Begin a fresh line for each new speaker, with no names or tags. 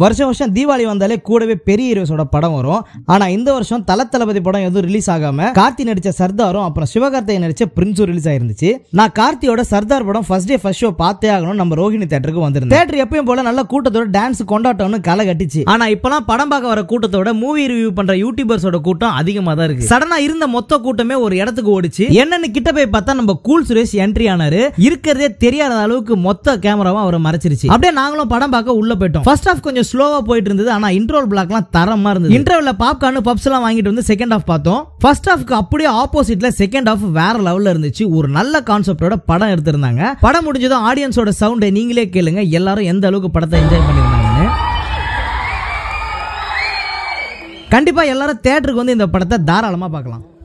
வருஷம் வருஷம் தீபாவளி வந்தாலே கூடவே பெரிய ஹீரோஸோட படம் வரும் ஆனா இந்த வருஷம் தல தளபதி படம் எதுவும் ரிலீஸ் ஆகாம கார்த்தி நடிச்ச சர்தாரும் அப்புறம் சிவகார்த்தை நடிச்ச பிரின்ஸும் ரிலீஸ் ஆயிருந்துச்சு நான் கார்த்தியோட சர்தார் படம் ஃபர்ஸ்ட் டே ஃபர்ஸ்ட் ஷோ பார்த்தே ஆகணும் நம்ம ரோஹிணி தேட்டருக்கு வந்திருந்தேன் தேட்டர் எப்பயும் போல நல்ல கூட்டத்தோட டான்ஸ் கொண்டாட்டம்னு களை கட்டிச்சு ஆனா இப்பெல்லாம் படம் பார்க்க வர கூட்டத்தோட மூவி ரிவ்யூ பண்ற யூடியூபர்ஸோட கூட்டம் அதிகமா தான் இருக்கு சடனா இருந்த மொத்த கூட்டமே ஒரு இடத்துக்கு ஓடிச்சு என்னன்னு கிட்ட போய் பார்த்தா நம்ம கூல் சுரேஷ் என்ட்ரி ஆனாரு இருக்கிறதே தெரியாத அளவுக்கு மொத்த கேமராவும் அவரை மறைச்சிருச்சு அப்படியே நாங்களும் படம் பார்க்க உள்ள போயிட்டோம் ஃபர்ஸ்ட் ஆஃப் கொஞ்சம் கொஞ்சம் ஸ்லோவா போயிட்டு இருந்தது ஆனா இன்ட்ரோல் பிளாக்லாம் தரமா இருந்தது இன்டர்வலில் பாப்கார்னு எல்லாம் வாங்கிட்டு வந்து செகண்ட் ஹாஃப் பார்த்தோம் ஃபர்ஸ்ட் ஹாஃப்க்கு அப்படியே ஆப்போசிட்டில் செகண்ட் ஹாஃப் வேற லெவலில் இருந்துச்சு ஒரு நல்ல கான்செப்டோட படம் எடுத்திருந்தாங்க படம் முடிஞ்சதும் ஆடியன்ஸோட சவுண்டை நீங்களே கேளுங்க எல்லாரும் எந்த அளவுக்கு படத்தை என்ஜாய் பண்ணியிருந்தாங்கன்னு கண்டிப்பாக எல்லாரும் தேட்டருக்கு வந்து இந்த படத்தை தாராளமாக
பார்க்கலாம்